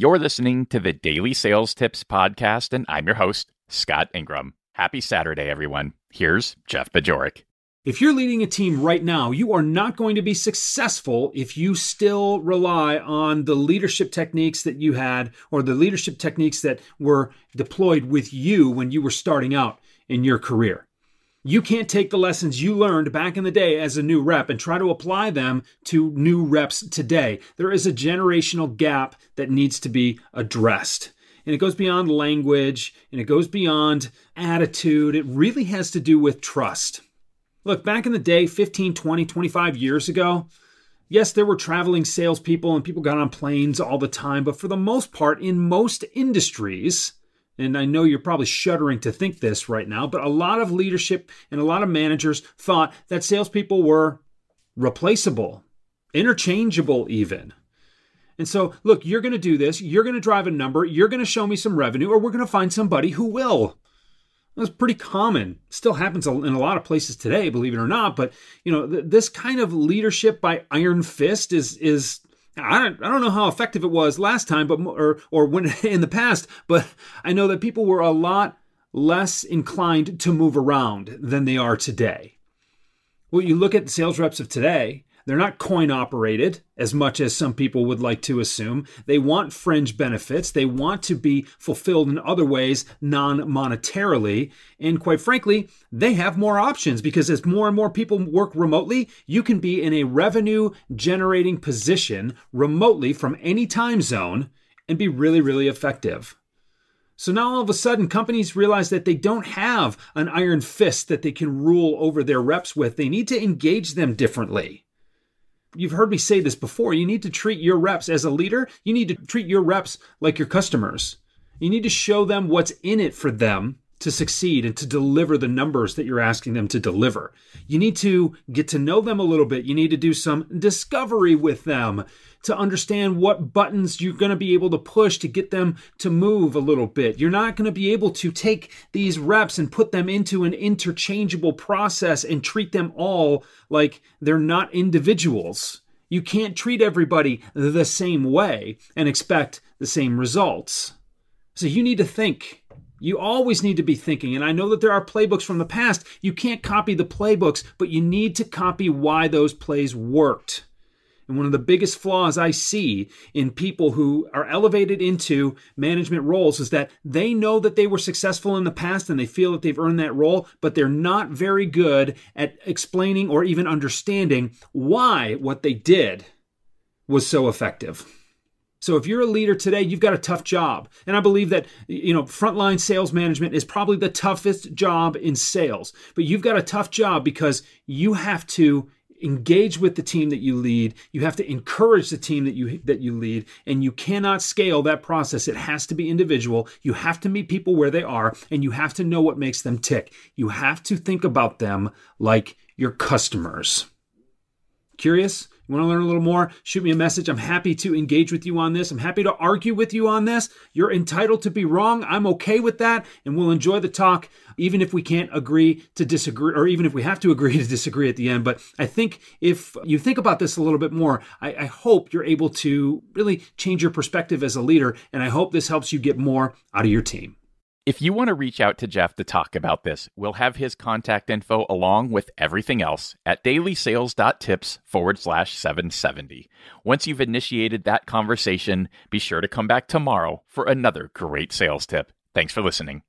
You're listening to the Daily Sales Tips Podcast, and I'm your host, Scott Ingram. Happy Saturday, everyone. Here's Jeff Bajoric. If you're leading a team right now, you are not going to be successful if you still rely on the leadership techniques that you had or the leadership techniques that were deployed with you when you were starting out in your career. You can't take the lessons you learned back in the day as a new rep and try to apply them to new reps today. There is a generational gap that needs to be addressed. And it goes beyond language and it goes beyond attitude. It really has to do with trust. Look, back in the day, 15, 20, 25 years ago, yes, there were traveling salespeople and people got on planes all the time, but for the most part, in most industries, and I know you're probably shuddering to think this right now, but a lot of leadership and a lot of managers thought that salespeople were replaceable, interchangeable, even. And so, look, you're going to do this, you're going to drive a number, you're going to show me some revenue, or we're going to find somebody who will. That's pretty common. Still happens in a lot of places today, believe it or not. But you know, th- this kind of leadership by iron fist is is I don't, I don't know how effective it was last time, but or or when in the past, but I know that people were a lot less inclined to move around than they are today. Well, you look at the sales reps of today, they're not coin operated as much as some people would like to assume. They want fringe benefits. They want to be fulfilled in other ways, non monetarily. And quite frankly, they have more options because as more and more people work remotely, you can be in a revenue generating position remotely from any time zone and be really, really effective. So now all of a sudden, companies realize that they don't have an iron fist that they can rule over their reps with. They need to engage them differently you've heard me say this before. You need to treat your reps as a leader. You need to treat your reps like your customers. You need to show them what's in it for them to succeed and to deliver the numbers that you're asking them to deliver. You need to get to know them a little bit. You need to do some discovery with them to understand what buttons you're going to be able to push to get them to move a little bit. You're not going to be able to take these reps and put them into an interchangeable process and treat them all like they're not individuals. You can't treat everybody the same way and expect the same results. So you need to think you always need to be thinking. And I know that there are playbooks from the past. You can't copy the playbooks, but you need to copy why those plays worked. And one of the biggest flaws I see in people who are elevated into management roles is that they know that they were successful in the past and they feel that they've earned that role, but they're not very good at explaining or even understanding why what they did was so effective. So if you're a leader today, you've got a tough job. And I believe that, you know, frontline sales management is probably the toughest job in sales. But you've got a tough job because you have to engage with the team that you lead you have to encourage the team that you that you lead and you cannot scale that process it has to be individual you have to meet people where they are and you have to know what makes them tick you have to think about them like your customers Curious? You want to learn a little more? Shoot me a message. I'm happy to engage with you on this. I'm happy to argue with you on this. You're entitled to be wrong. I'm okay with that. And we'll enjoy the talk, even if we can't agree to disagree, or even if we have to agree to disagree at the end. But I think if you think about this a little bit more, I, I hope you're able to really change your perspective as a leader. And I hope this helps you get more out of your team. If you want to reach out to Jeff to talk about this, we'll have his contact info along with everything else at dailysales.tips forward slash 770. Once you've initiated that conversation, be sure to come back tomorrow for another great sales tip. Thanks for listening.